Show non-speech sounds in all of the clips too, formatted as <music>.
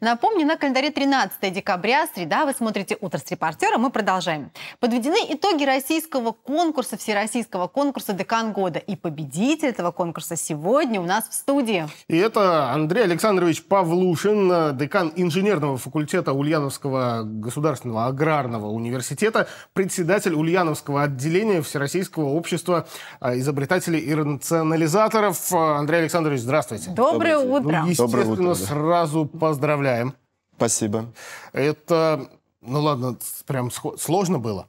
Напомню, на календаре 13 декабря, среда, вы смотрите «Утро с репортером», мы продолжаем. Подведены итоги российского конкурса, всероссийского конкурса «Декан года». И победитель этого конкурса сегодня у нас в студии. И это Андрей Александрович Павлушин, декан инженерного факультета Ульяновского государственного аграрного университета, председатель Ульяновского отделения Всероссийского общества а, изобретателей и рационализаторов. Андрей Александрович, здравствуйте. Доброе, Доброе утро. Ну, естественно, Доброе утро, да. сразу поздравляю поздравляем. Спасибо. Это, ну ладно, прям сложно было.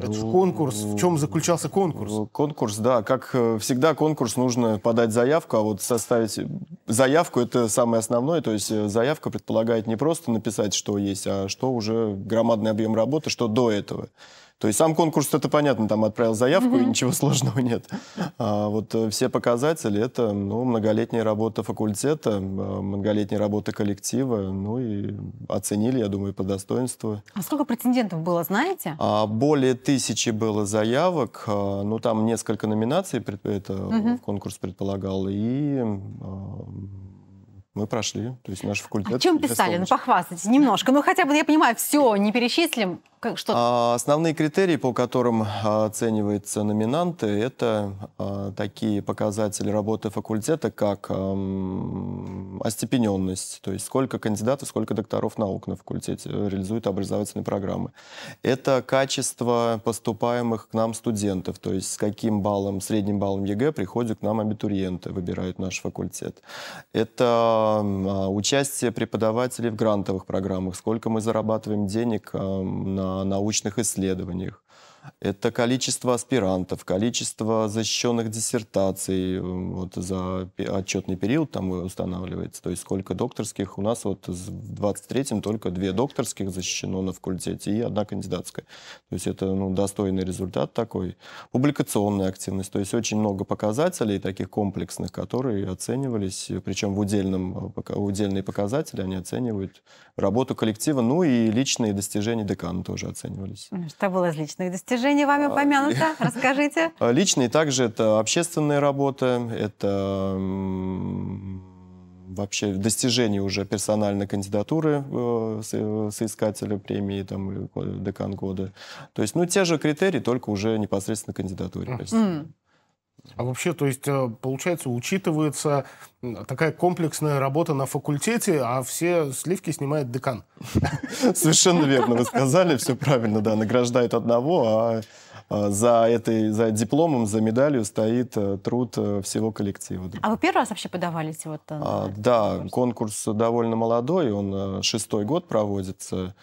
Это же ну, конкурс. В чем заключался конкурс? Конкурс, да. Как э, всегда, конкурс нужно подать заявку, а вот составить э, заявку это самое основное. То есть э, заявка предполагает не просто написать, что есть, а что уже громадный объем работы, что до этого. То есть сам конкурс, это понятно, там отправил заявку, mm-hmm. и ничего <laughs> сложного нет. А вот э, все показатели, это ну, многолетняя работа факультета, э, многолетняя работа коллектива, ну и оценили, я думаю, по достоинству. А сколько претендентов было, знаете? А, более тысячи было заявок, а, ну там несколько номинаций пред, это mm-hmm. конкурс предполагал, и а, мы прошли, то есть наш а факультет. О чем писали? Ну, похвастайтесь немножко. Ну, хотя бы, я понимаю, все не перечислим что? А, основные критерии, по которым а, оцениваются номинанты, это а, такие показатели работы факультета, как а, остепененность, то есть сколько кандидатов, сколько докторов наук на факультете э, реализуют образовательные программы. Это качество поступаемых к нам студентов, то есть с каким баллом, средним баллом ЕГЭ приходят к нам абитуриенты, выбирают наш факультет. Это участие преподавателей в грантовых программах, сколько мы зарабатываем денег на научных исследованиях это количество аспирантов, количество защищенных диссертаций э, вот, за отчетный период там устанавливается. То есть сколько докторских. У нас вот в 23-м только две докторских защищено на факультете и одна кандидатская. То есть это ну, достойный результат такой. Публикационная активность. То есть очень много показателей таких комплексных, которые оценивались. Причем в, удельном, э, в удельные показатели они оценивают работу коллектива. Ну и личные достижения декана тоже оценивались. Ну, что было из личных достижений? Достижения вами а, упомянуто? <laughs> Расскажите. А, Личные также это общественная работа, это вообще достижение уже персональной кандидатуры э, э, соискателя премии там, декан года. То есть, ну, те же критерии, только уже непосредственно кандидатуре. Mm. А вообще, то есть, э, получается, учитывается такая комплексная работа на факультете, а все сливки снимает декан. <laughs> Совершенно верно, вы сказали, все правильно, да, награждает одного, а, а за, этой, за дипломом, за медалью стоит э, труд э, всего коллектива. А вы первый раз вообще подавались? Вот, а, да, конкурс довольно молодой, он шестой год проводится.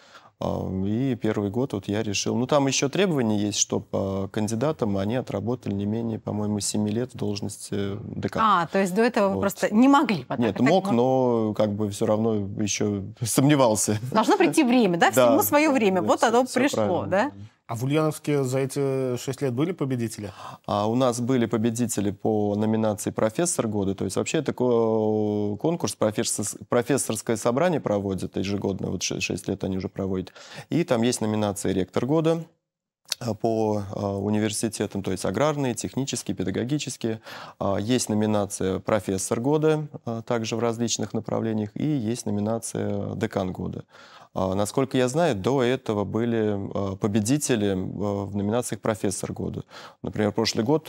И первый год вот я решил... Ну, там еще требования есть, чтобы а, кандидатам они отработали не менее, по-моему, 7 лет в должности э, декана. А, то есть до этого вот. вы просто не могли? Потом, Нет, мог, но... как бы все равно еще сомневался. Должно прийти время, да? <laughs> Всему да, свое время. Да, вот оно пришло, правильно. да? А в Ульяновске за эти шесть лет были победители? А у нас были победители по номинации «Профессор года». То есть вообще такой конкурс профессорское собрание проводит ежегодно, вот шесть лет они уже проводят. И там есть номинации «Ректор года», Э, по э, университетам, то есть аграрные, технические, педагогические. А, есть номинация «Профессор года» э, также в различных направлениях, и есть номинация «Декан года». А, насколько я знаю, до этого были победители в номинациях «Профессор года». Например, прошлый год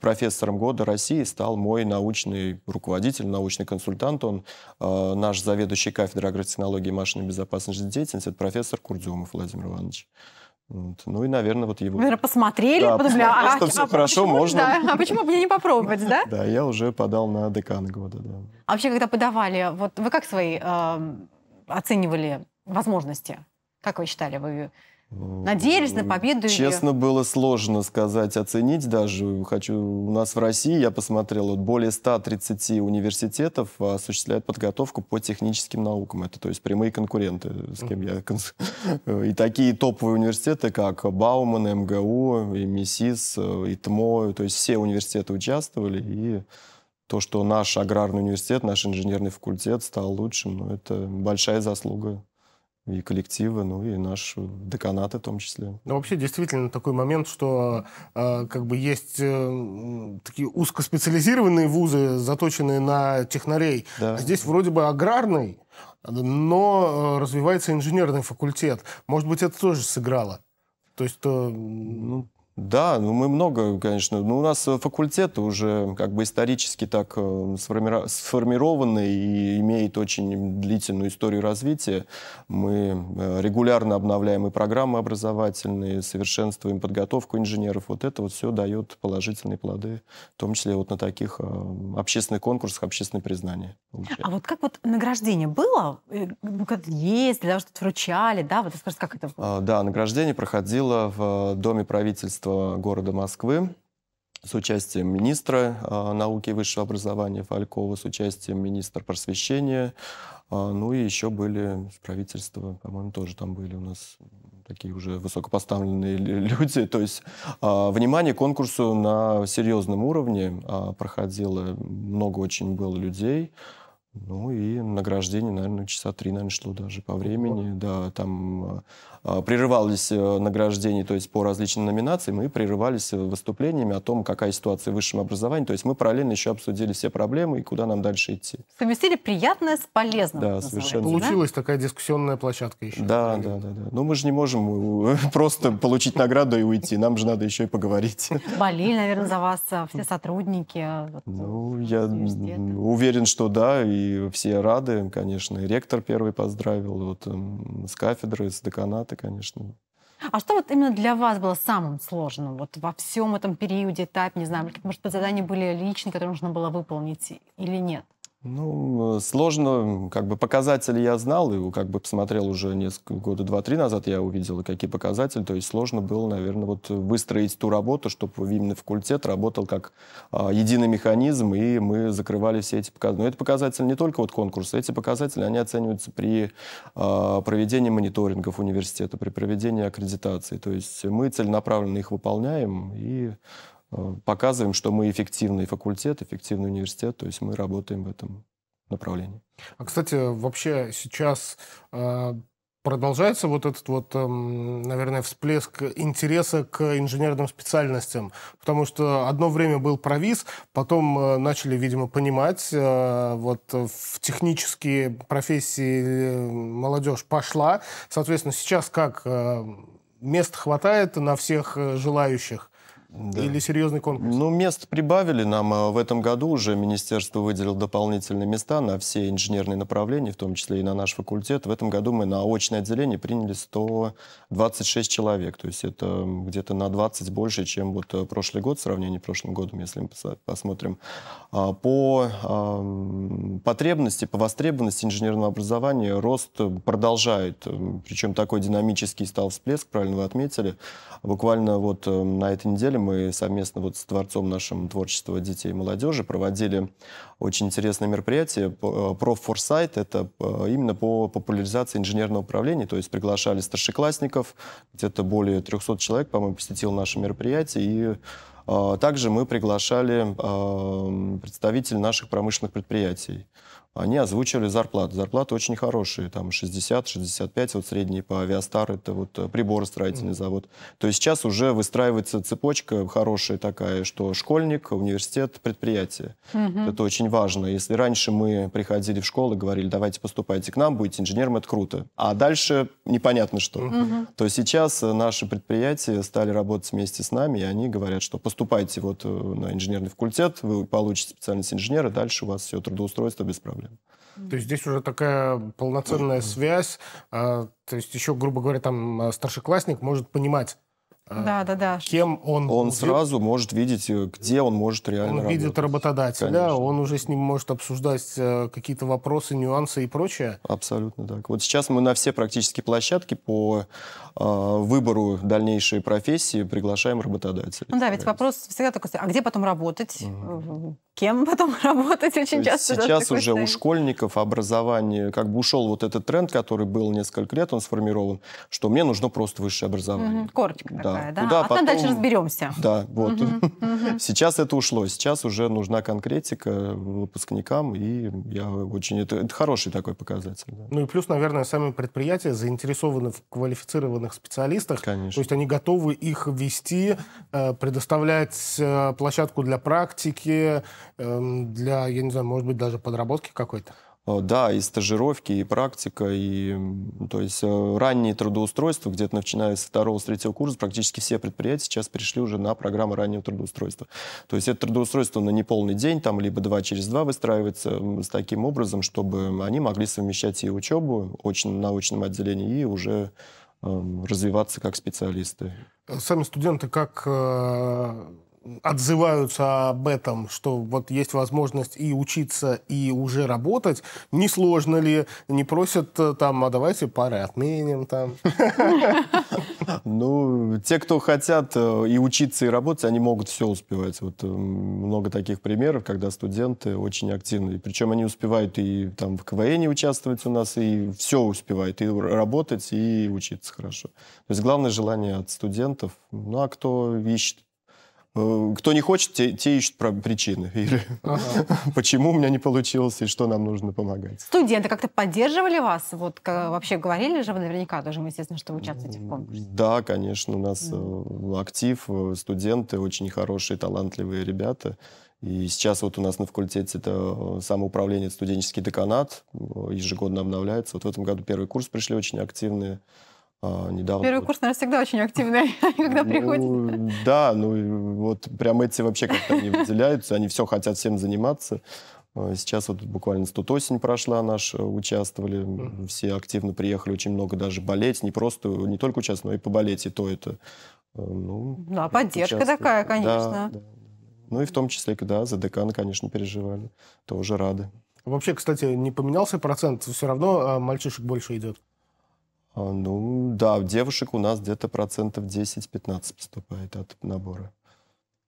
профессором года России стал мой научный руководитель, научный консультант. Он наш заведующий кафедрой агротехнологии и машинной безопасности деятельности, это профессор Курдюмов Владимир Иванович. Вот. Ну и, наверное, вот его... Наверное, посмотрели, да, подумали, а, что а, все а хорошо, почему, можно. Да, а почему бы не попробовать, да? Да, я уже подал на декан года, да. А вообще, когда подавали, вот вы как свои эм, оценивали возможности? Как вы считали, вы Надеялись на победу Честно, ее? было сложно сказать, оценить даже. Хочу, у нас в России, я посмотрел, вот более 130 университетов осуществляют подготовку по техническим наукам. Это, то есть, прямые конкуренты, с кем я... Э, и такие топовые университеты, как Бауман, МГУ, и МИСИС, э, и то есть все университеты участвовали, и то, что наш аграрный университет, наш инженерный факультет стал лучшим, ну, это большая заслуга и коллективы, ну и наш деканаты в том числе. Ну, вообще, действительно, такой момент, что э, как бы есть э, такие узкоспециализированные вузы, заточенные на технарей, да. а здесь вроде бы аграрный, но э, развивается инженерный факультет. Может быть, это тоже сыграло? То есть... То... Э, ну, да, ну мы много, конечно. Но ну, у нас э, факультет уже как бы исторически так э, сформированы и имеет очень длительную историю развития. Мы э, регулярно обновляем и программы образовательные, совершенствуем подготовку инженеров. Вот это вот все дает положительные плоды, в том числе вот на таких общественных конкурсах, общественное признание. А вот как вот награждение было? Ну, как есть, для что-то вручали, да? Вот расскажите, как это было? А, да, награждение проходило в Доме правительства правительства города Москвы с участием министра э, науки и высшего образования Фалькова, с участием министра просвещения, э, ну и еще были с правительства, по-моему, тоже там были у нас такие уже высокопоставленные <laughs> люди. То есть э, внимание конкурсу на серьезном уровне э, проходило, много очень было людей. Ну и награждение, наверное, часа три, наверное, шло даже по времени. Да, там а, а, э, прерывались награждения, то есть по различным номинациям, и прерывались э, выступлениями о том, какая ситуация в высшем образовании. То есть мы параллельно еще обсудили все проблемы и куда нам дальше идти. Совместили приятное с полезным. Да, совершенно. Получилась да? такая дискуссионная площадка еще. Да, да, да, да. Но мы же не можем э, <laughs> просто получить награду и уйти. Нам же надо еще и поговорить. <laughs> Болели, наверное, за вас э, все сотрудники. Ну, я уверен, что да, и все рады, конечно, и ректор первый поздравил, вот эм, с кафедры, с деканата, конечно. А что вот именно для вас было самым сложным вот во всем этом периоде, этапе, не знаю, может быть, задания были личные, которые нужно было выполнить или нет? Ну, э, сложно, как бы показатели я знал, и как бы посмотрел уже несколько года, два-три назад я увидел, какие показатели, то есть сложно было, наверное, вот выстроить ту работу, чтобы именно факультет работал как а, единый механизм, и мы закрывали все эти показатели. Но это показатели не только вот конкурса, эти показатели, они оцениваются при а, проведении мониторингов университета, при проведении аккредитации, то есть мы целенаправленно их выполняем, и Э, показываем, что мы эффективный факультет, эффективный университет, то есть мы работаем в этом направлении. А, кстати, вообще сейчас э, Продолжается вот этот вот, эм, наверное, всплеск интереса к инженерным специальностям, потому что одно время был провиз, потом э, начали, видимо, понимать, вот в технические профессии молодежь пошла, соответственно, сейчас как мест хватает на всех желающих да. или серьезный конкурс? Ну, мест прибавили нам. А, в этом году уже министерство выделило дополнительные места на все инженерные направления, в том числе и на наш факультет. В этом году мы на очное отделение приняли 126 человек. То есть это где-то на 20 больше, чем вот э, прошлый год в сравнении с прошлым годом, если мы посмотрим. А, по а, потребности, по востребованности инженерного образования рост продолжает. Причем такой динамический стал всплеск, правильно вы отметили. Буквально вот э, на этой неделе мы совместно вот с Творцом нашим творчества детей и молодежи проводили очень интересное мероприятие э, профорсайт Это э, именно по популяризации инженерного управления. То есть приглашали старшеклассников. Где-то более 300 человек, по-моему, посетил наше мероприятие. И э, также мы приглашали представителей наших промышленных предприятий они озвучивали зарплаты. Зарплаты очень хорошие, там 60-65, вот средние по авиастар, это вот э, приборостроительный mm-hmm. завод. То есть сейчас уже выстраивается цепочка хорошая такая, что школьник, университет, предприятие. Mm-hmm. Это очень важно. Если раньше мы приходили в школу и говорили, давайте поступайте к нам, будете инженером, это круто. А дальше непонятно что. Mm-hmm. То сейчас э, наши предприятия стали работать вместе с нами, и они говорят, что поступайте вот э, на инженерный факультет, вы получите специальность инженера, дальше у вас все трудоустройство без проблем рядом. То есть здесь уже такая полноценная связь. А, то есть еще, грубо говоря, там а, старшеклассник может понимать, а, да, да, да. Кем он? Он будет. сразу может видеть, э, где он может реально. Он работать. видит работодателя, Конечно. он уже с ним может обсуждать э, какие-то вопросы, нюансы и прочее. Абсолютно так. Вот сейчас мы на все практически площадки по э, выбору дальнейшей профессии приглашаем работодателя. Ну да, ведь вопрос всегда такой: а где потом работать? Угу кем <laughs> потом работать очень часто. Сейчас уже у школьников образование, как бы ушел вот этот тренд, который был несколько лет, он сформирован, что мне нужно просто высшее образование. Угу, корочка да. такая, да? а потом... там дальше разберемся. Да, вот. Угу, угу. <laughs> Сейчас это ушло, сейчас уже нужна конкретика выпускникам, и я очень... Это, это хороший такой показатель. Да. Ну и плюс, наверное, сами предприятия заинтересованы в квалифицированных специалистах. Конечно. То есть они готовы их вести, э, предоставлять э, площадку для практики, Эм, для, я не знаю, может быть, даже подработки какой-то? Э, да, и стажировки, и практика, и то есть э, раннее трудоустройство, где-то начиная с второго, с третьего курса, практически все предприятия сейчас перешли уже на программы раннего трудоустройства. То есть это трудоустройство на неполный день, там либо два через два выстраивается с таким образом, чтобы они могли совмещать и учебу очень на очном отделении, и уже э, развиваться как специалисты. Сами студенты как э отзываются об этом, что вот есть возможность и учиться, и уже работать, не сложно ли, не просят э, там, а давайте пары отменим там. <laughs> Ну, те, кто хотят э, и учиться, и работать, они могут все успевать. Вот э, много таких примеров, когда студенты очень активны. Причем они успевают и там в КВН участвовать у нас, и все успевают, и работать, и учиться хорошо. То есть главное желание от студентов. Ну, а кто ищет Э, кто не хочет, те, те ищут причины. <laughs> Или ага. почему у меня не получилось, и что нам нужно помогать. Студенты как-то поддерживали вас? Вот как, э, вообще говорили же вы наверняка тоже, естественно, что вы участвуете в конкурсе. Да, конечно, у нас mm. актив, студенты, очень хорошие, талантливые ребята. И сейчас вот у нас на факультете это самоуправление студенческий деканат, ежегодно обновляется. Вот в этом году первый курс пришли очень активные а, недавно. Первый курс, наверное, всегда очень активный, <laughs> когда ну, приходит. Да, ну вот прям эти вообще как-то не выделяются, они все хотят всем заниматься. А, сейчас вот буквально тут осень прошла, наш участвовали, mm-hmm. все активно приехали, очень много даже болеть, не просто, не только участвовать, но и поболеть, и то это. А, ну, ну а поддержка такая, конечно. Да, да. Ну и в том числе, когда за декана, ну, конечно, переживали, тоже рады. Вообще, кстати, не поменялся процент, все равно мальчишек больше идет. А, ну, да, девушек у нас где-то процентов 10-15 поступает от набора.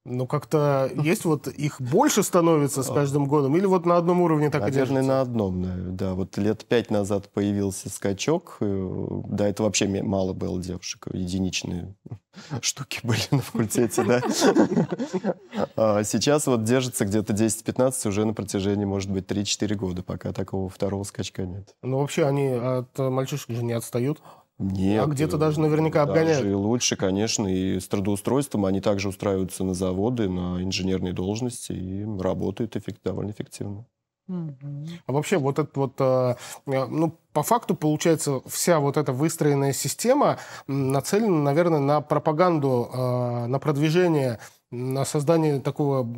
Ну, как-то есть вот их больше становится с каждым годом, или вот на одном уровне так Наверное, и Наверное, на одном, да. Вот лет пять назад появился скачок. Э, да, это вообще мало было девушек, единичные <laughs> штуки были на факультете, да. А сейчас вот держится где-то 10-15 уже на протяжении, может быть, 3-4 года, пока такого второго скачка нет. Ну, вообще они от мальчишек же не отстают. Нет. А где-то э, даже наверняка обгоняют. Даже лучше, конечно, и с трудоустройством они также устраиваются на заводы, на инженерные должности и работают эффект, довольно эффективно. А вообще вот это вот, э, э, ну, по факту, получается, вся вот эта выстроенная система нацелена, наверное, на пропаганду, на продвижение, на создание такого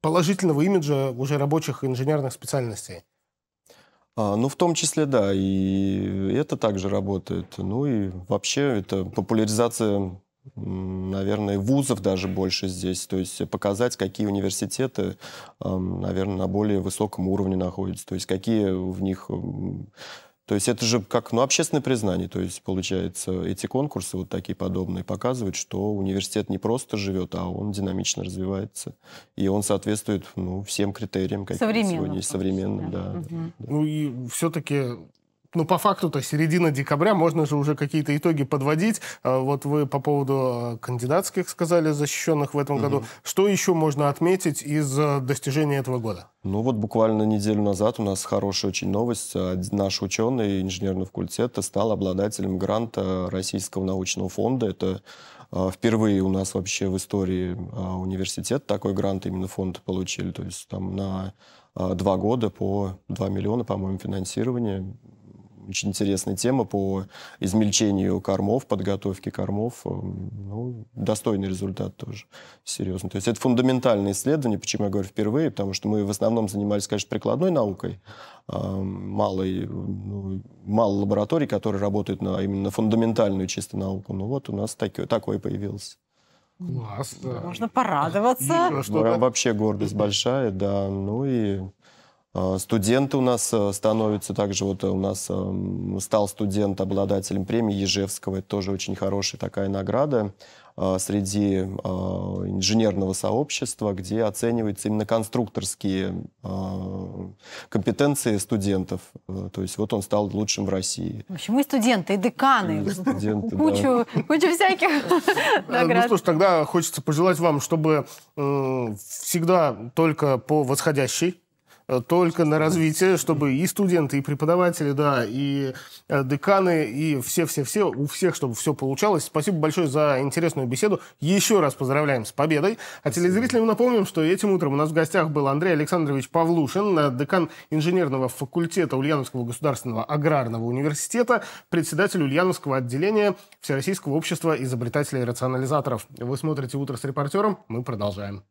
положительного имиджа уже рабочих инженерных специальностей. А, ну, в том числе, да, и это также работает. Ну и вообще это популяризация наверное, вузов даже больше здесь. То есть показать, какие университеты, наверное, на более высоком уровне находятся. То есть какие в них то есть это же как ну, общественное признание. То есть, получается, эти конкурсы вот такие подобные показывают, что университет не просто живет, а он динамично развивается. И он соответствует ну, всем критериям, какие современным, сегодня современным. Да. Да, угу. да. Ну и все-таки ну, по факту-то середина декабря, можно же уже какие-то итоги подводить. А, вот вы по поводу а, кандидатских сказали, защищенных в этом угу. году. Что еще можно отметить из а, достижений этого года? Ну вот буквально неделю назад у нас хорошая очень новость. Наш ученый инженерного факультета стал обладателем гранта Российского научного фонда. Это Впервые у нас вообще в истории университет такой грант именно фонд получили. То есть там на два года по 2 миллиона, по-моему, финансирования очень интересная тема по измельчению кормов, подготовке кормов. Эм, ну, достойный результат тоже, серьезно. То есть это фундаментальное исследование, почему я говорю впервые, потому что мы в основном занимались, конечно, прикладной наукой, эм, малой, ну, мало лабораторий, которые работают на именно фундаментальную чисто науку. Ну вот у нас такое, такое появилось. Класс, Можно порадоваться. Ну, вообще гордость большая, да. Ну и Э, студенты у нас э, становятся также, вот э, у нас стал студент обладателем премии Ежевского, это тоже очень хорошая такая награда среди инженерного сообщества, где оцениваются именно конструкторские компетенции студентов. То есть вот он стал лучшим в России. В общем, и студенты, и деканы. И студенты, кучу, да. кучу всяких ну наград. Ну что ж, тогда хочется пожелать вам, чтобы всегда только по восходящей только на развитие, чтобы и студенты, и преподаватели, да, и э, деканы, и все-все-все, у всех, чтобы все получалось. Спасибо большое за интересную беседу. Еще раз поздравляем с победой. А телезрителям напомним, что этим утром у нас в гостях был Андрей Александрович Павлушин, э, декан инженерного факультета Ульяновского государственного аграрного университета, председатель Ульяновского отделения Всероссийского общества изобретателей и рационализаторов. Вы смотрите «Утро с репортером», мы продолжаем.